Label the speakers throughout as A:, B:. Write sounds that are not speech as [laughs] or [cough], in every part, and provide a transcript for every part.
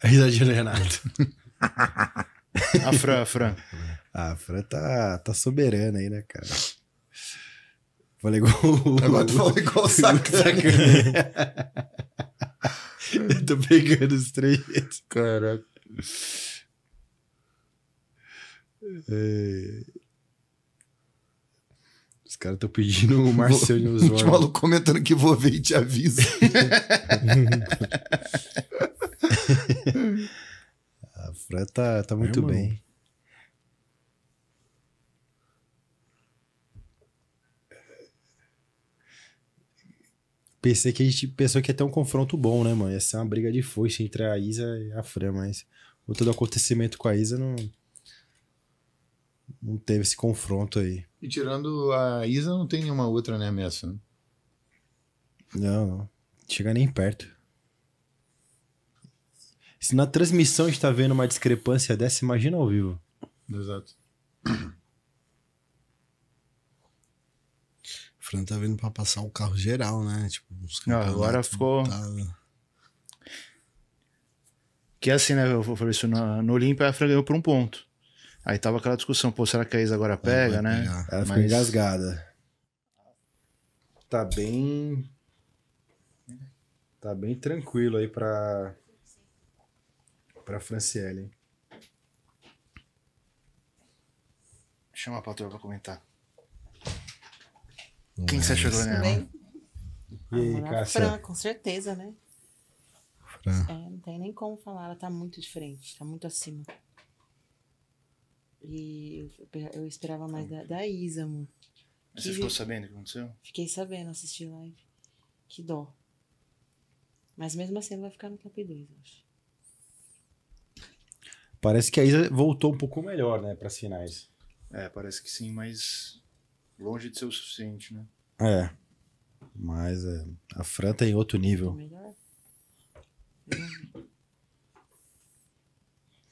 A: A risadinha do Renato.
B: a Fran, a Fran.
A: Ah, a Fran tá, tá soberana aí, né, cara? Falei igual. Agora tu falou igual o sacana. [laughs] Eu tô pegando os três. Caraca. É... Os caras estão pedindo o Marcelo de Osório. O maluco
B: comentando que vou ver e te avisa. [laughs]
A: [laughs] a Fran tá, tá muito é, bem. Pensei que a gente pensou que ia ter um confronto bom, né, mano? Ia ser uma briga de foice entre a Isa e a Fran, mas o todo acontecimento com a Isa não. Não teve esse confronto aí. E tirando a Isa, não tem nenhuma outra, né, ameaça? Não, não. Chega nem perto. Se na transmissão a gente tá vendo uma discrepância dessa, imagina ao vivo. Exato. O Fran tá vindo pra passar o carro geral, né? Tipo, Não, agora
B: ficou. Que é assim, né? Eu falei isso no, no Olímpia, a Fran ganhou por um ponto. Aí tava aquela discussão, pô, será que a Isa agora pega, né? Ela Mas...
A: engasgada. Tá bem. Tá bem tranquilo aí pra para Franciele. Chama a patroa para comentar. Hum, Quem você achou do Daniel? É Fran, com certeza, né? Fran. É, não tem nem como falar, ela tá muito diferente, tá muito acima. E eu esperava mais da, da Isa, amor. Mas que você ficou sabendo o que aconteceu? Fiquei sabendo, assisti live. Que dó. Mas mesmo assim ela vai ficar no top 2, acho. Parece que a Isa voltou um pouco melhor, né, para sinais. É, parece que sim, mas longe de ser o suficiente, né? É. Mas é, a Fran tá em outro nível.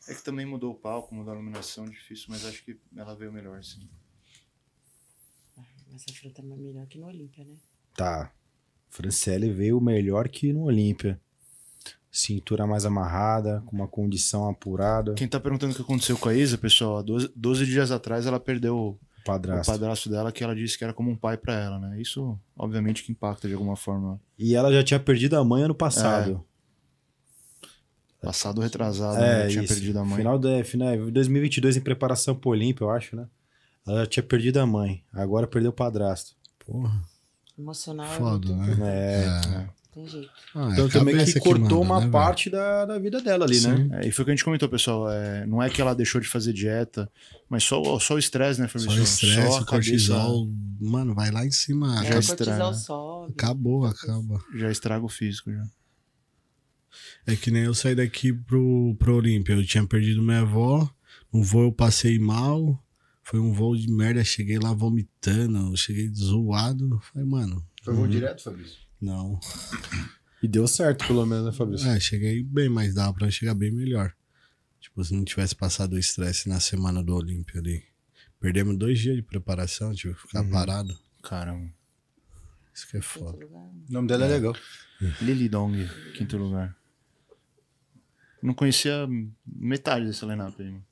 B: É que também mudou o palco, mudou a iluminação, difícil, mas acho que ela veio melhor, sim.
A: Mas a Fran tá melhor que no Olímpia, né? Tá. Franciele veio melhor que no Olímpia cintura mais amarrada, com uma condição apurada. Quem tá perguntando o que aconteceu com a
B: Isa, pessoal, 12, 12 dias atrás ela perdeu padrasto. o padrasto dela, que ela disse que era como um pai para ela, né? Isso, obviamente, que impacta de alguma forma.
A: E ela já tinha perdido a mãe ano passado. É. Passado retrasado, né? é, né? tinha perdido a mãe. Final do de né? 2022, em preparação pro Olímpio, eu acho, né? Ela já tinha perdido a mãe, agora perdeu o padrasto. Porra. Emocional. Né? Foda, né? é. é tem jeito. Ah, é então também que cortou manda, uma né,
B: parte da, da vida dela ali, né? Sim. né? É, e foi o que a gente comentou, pessoal. É, não é que ela deixou de fazer dieta, mas só, só o estresse, né, Fabrício? Só o estresse, só cortisol.
A: Cabeça. Mano, vai lá em cima. É, já é, estraga. Sobe, Acabou, acaba.
B: Já estraga o físico, já.
A: É que nem eu saí daqui pro, pro Olímpia. Eu tinha perdido minha avó. Um voo eu passei mal. Foi um voo de merda. Cheguei lá vomitando. Cheguei zoado. Falei, mano. Foi voo uhum. direto, Fabrício? Não. E deu certo, pelo menos, né, Fabrício? É, cheguei bem, mas dava pra chegar bem melhor. Tipo, se não tivesse passado o estresse na semana do Olímpio ali. Perdemos dois dias de preparação, tive que ficar uhum. parado. Caramba. Isso que é foda. Né? O nome dela é, é legal.
B: Lily Dong, quinto lugar. Não conhecia metade desse lineup aí, mano.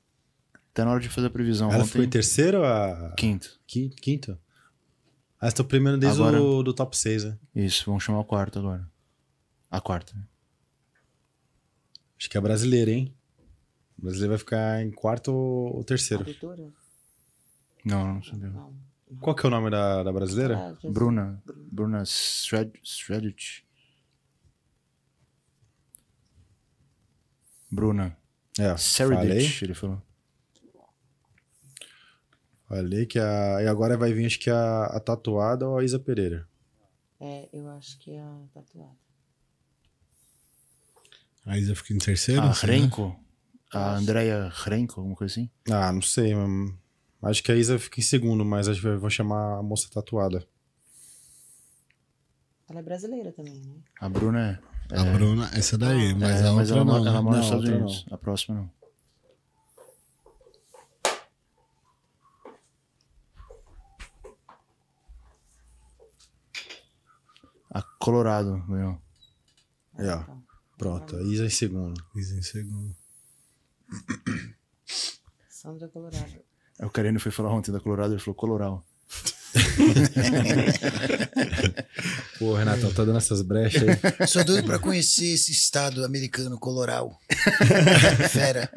A: Até tá na hora de fazer a previsão. Ela ontem, ficou em terceiro a. Quinto. Quinto? Ah, é o primeiro desde agora, o do top 6, né? Isso, vamos chamar o quarto agora. A quarta. Né? Acho que é brasileira, hein? O brasileiro vai ficar em quarto ou terceiro? Não, não sabia. Não, Qual que é o nome da, da brasileira? Ah, Bruna. Bruna, Bruna Stradich.
B: Bruna. É, Seridich, ele falou.
A: A Lei, que a... E agora vai vir, acho que a, a tatuada ou a Isa Pereira. É, eu acho que é a tatuada. A Isa fica em terceiro? Ah, assim, né? A assim, Renko? Né? A Andrea Renko, alguma coisa assim? Ah, não sei. Acho que a Isa fica em segundo, mas acho que eu vou chamar a moça tatuada.
B: Ela é brasileira também, né?
A: A Bruna é. A é... Bruna,
B: essa daí, ah, mas é, a mas outra ela, não. Ela né? mora nos Estados Não. A próxima não. Colorado, ganhou. Então. Pronto, Isa em segundo.
A: Isa em segundo. [coughs] Sandra Colorado.
B: o Karine foi falar ontem da Colorado, ele falou Coloral. [laughs]
A: Pô, Renato, tá dando essas brechas aí. Sou doido pra conhecer esse estado americano, Coloral. [laughs] Fera.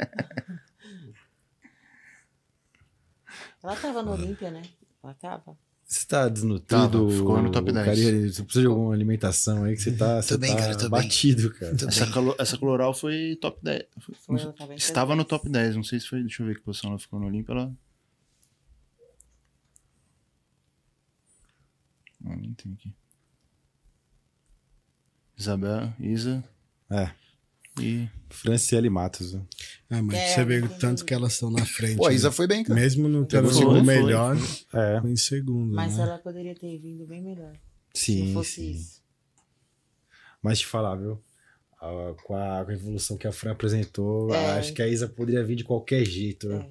A: Ela tava no Olímpia, né? Ela tava. Você tá desnutrido? Tava, ficou no top 10. Cara, você precisa de alguma alimentação aí que você tá, você bem, tá cara, tô batido, bem. cara. essa,
B: calo, essa cloral foi top 10. Foi, foi, estava no top 10, não sei se foi. Deixa eu ver que posição ela ficou no Olimpo. Ela.
A: Não, ah, nem tem aqui. Isabel, Isa. É. E... Franciele Matos. Né? Ah, mas é, você vê o tanto que elas estão na frente. Pô, a Isa né? foi bem, cara. Mesmo não tendo sido melhor, é. foi. É. em segundo. Mas né? ela poderia ter vindo bem melhor. Sim. Se fosse sim. isso. Mas te falar, viu? com, a, evolução que a Fran apresentou, é. acho que a Isa poderia vir de qualquer jeito. É.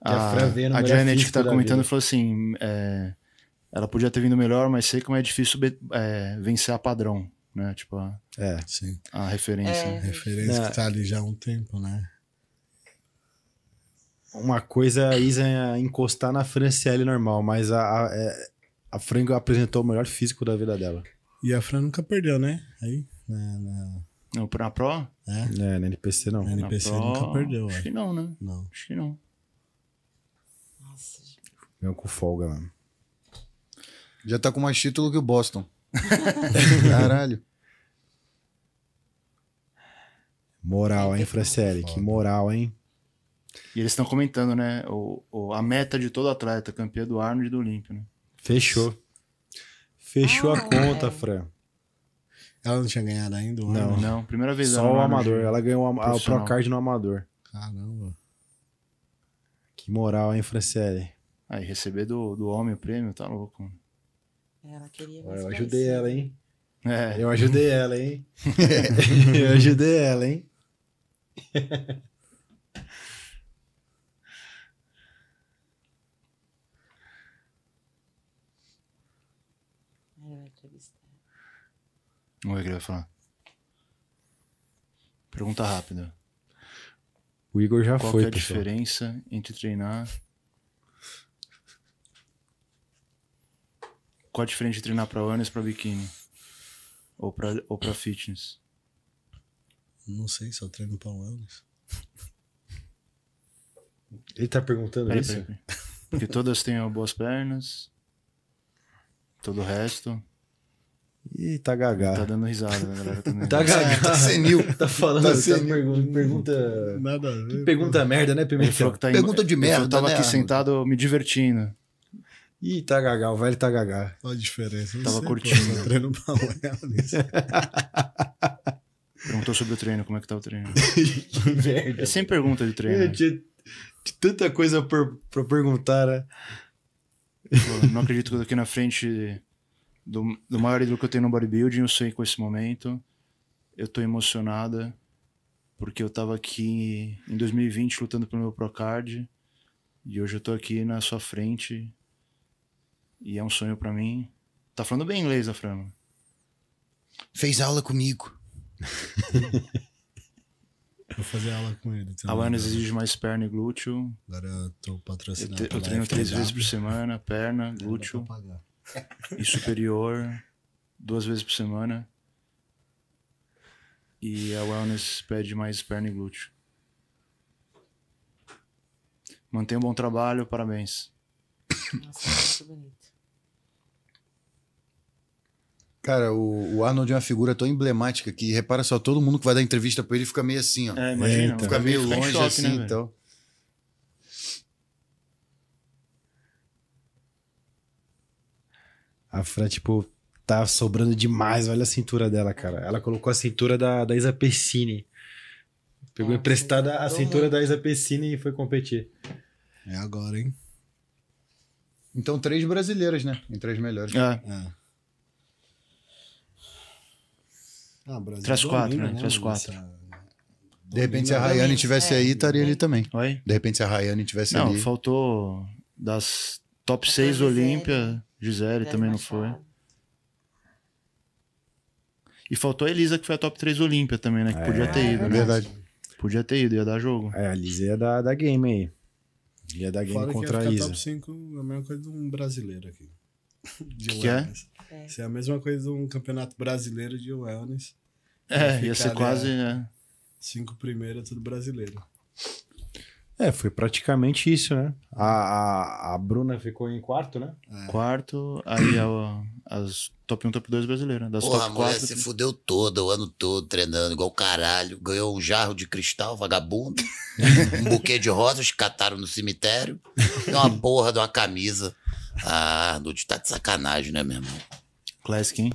A: A, a, Fran ah, a Janet que tá comentando
B: falou assim: é, ela podia ter vindo melhor, mas sei como é difícil é, vencer a padrão né? Tipo, a, é, sim. a
A: referência. É. Referência é. que tá ali já há um tempo, né? Uma coisa é a Isa é encostar na Franciele normal, mas a, a, é, a Fran apresentou o melhor físico da vida dela. E a Fran nunca perdeu, né? Aí, na, na...
B: Não, na Pro?
A: É. é, na NPC não. Na NPC na Pro... nunca perdeu. Acho que não, né? Não. Acho que não. Nossa. Meu com folga, mano. Já tá com mais título que o Boston. [laughs] Caralho. Moral, hein, Franciele? Que moral, hein? E eles estão
B: comentando, né? O, o, a meta de todo atleta, campeão é do Arnold e do Olímpio, né?
A: Fechou. Fechou ah, a conta, é. Fran. Ela não tinha ganhado ainda? Não, não. Primeira vez. Só o amador. Ela ganhou a, a Procard no amador. Caramba.
B: Que moral, hein, Franciele? Aí, receber do, do homem o prêmio, tá louco.
A: Ela queria Eu ajudei ela, hein? É. Eu ajudei ela, hein? [laughs] eu ajudei ela, hein? Vamos ver o
B: que ele vai falar. Pergunta rápida.
A: O Igor já Qual foi. Qual é a pessoal.
B: diferença entre treinar qual a diferença de treinar pra wellness pra biquíni? Ou pra, ou pra fitness?
A: Não sei, só treino pra wellness. [laughs] Ele tá perguntando pera, isso? Pera, pera. Porque
B: todas têm boas pernas. Todo o resto. Ih, tá gagá. Tá dando risada, né, galera? Tá, tá gagá. Tá senil. Tá falando tá, tá senil.
A: Pergunta, pergunta. Nada a ver. Pergunta merda, né, Pimenta? Tá pergunta de merda. Eu tava né, aqui
B: sentado me divertindo. Ih, tá gagá, o velho tá gagá.
A: Olha a diferença. Tava sei, curtindo. Pô, né? treino balé, [laughs]
B: Perguntou sobre o treino, como é que tá o treino. Que [laughs] É sem pergunta de treino. Né? tinha, tinha tanta coisa por, pra perguntar, né? Pô, não acredito que eu tô aqui na frente do, do maior ídolo que eu tenho no bodybuilding, eu sei com esse momento. Eu tô emocionada, porque eu tava aqui em 2020 lutando pelo meu Procard, e hoje eu tô aqui na sua frente e é um sonho para mim. Tá falando bem inglês, Aframa.
A: Fez aula comigo. Vou fazer aula com ele. Então, a wellness
B: exige mais perna e glúteo. Agora
A: eu tô patrocinado. Eu, te, eu treino três vezes por
B: semana, perna, glúteo [laughs] e superior, duas vezes por semana. E a Wellness pede mais perna e glúteo. Mantenha um bom trabalho, parabéns.
A: Nossa, muito bonito.
B: Cara, o, o, Arnold é uma figura tão emblemática que repara só, todo mundo que vai dar entrevista pra ele fica meio assim, ó. É, imagina. É, fica meio fica longe choque, né, assim né,
A: A Fran, tipo, tá sobrando demais. Olha a cintura dela, cara. Ela colocou a cintura da, da Isa Persini. Pegou ah, emprestada a cintura da Isa Persini e foi competir. É agora, hein? Então, três brasileiras, né? Entre as melhores. É. é. Ah, Brasil Traz quatro, né? 3 4 Essa... De repente, se a Rayane tivesse é, aí, estaria ali
B: também. Oi? De repente, se a Rayane tivesse não, ali. Não, faltou das top 6 Olímpia, Gisele também não foi. E faltou a Elisa, que foi a top 3 Olímpia também, né? Que é, podia ter ido, é né? verdade. Podia ter ido, ia dar jogo. É, a Elisa ia dar, da game aí.
A: Ia dar game Fora contra a Elisa. top 5 é a mesma coisa de um brasileiro aqui de que é? wellness. É? Isso é a mesma coisa de um campeonato brasileiro de wellness. É, ia ser quase. Né? Cinco primeiras, é tudo brasileiro. É, foi praticamente
B: isso, né? A,
A: a, a Bruna ficou em quarto, né?
B: É. Quarto, aí a, é as top 1, top 2 brasileiras. Das Porra, top a mulher se fudeu toda, o ano todo, treinando igual caralho. Ganhou um jarro de cristal, vagabundo. [laughs] um buquê de rosas, cataram no cemitério. Deu uma porra de uma camisa. Ah, Dudu tá de sacanagem, né, meu irmão? Classic, hein?